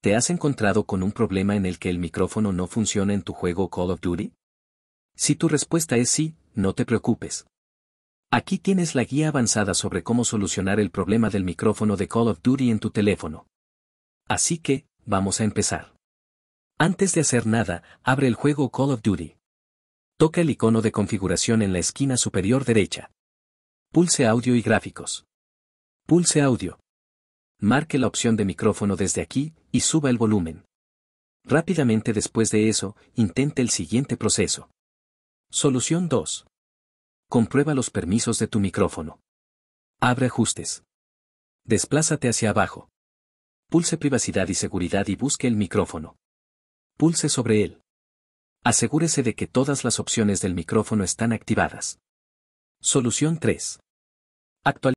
¿Te has encontrado con un problema en el que el micrófono no funciona en tu juego Call of Duty? Si tu respuesta es sí, no te preocupes. Aquí tienes la guía avanzada sobre cómo solucionar el problema del micrófono de Call of Duty en tu teléfono. Así que, vamos a empezar. Antes de hacer nada, abre el juego Call of Duty. Toca el icono de configuración en la esquina superior derecha. Pulse audio y gráficos. Pulse audio marque la opción de micrófono desde aquí y suba el volumen. Rápidamente después de eso, intente el siguiente proceso. Solución 2. Comprueba los permisos de tu micrófono. Abre ajustes. Desplázate hacia abajo. Pulse privacidad y seguridad y busque el micrófono. Pulse sobre él. Asegúrese de que todas las opciones del micrófono están activadas. Solución 3. Actualiza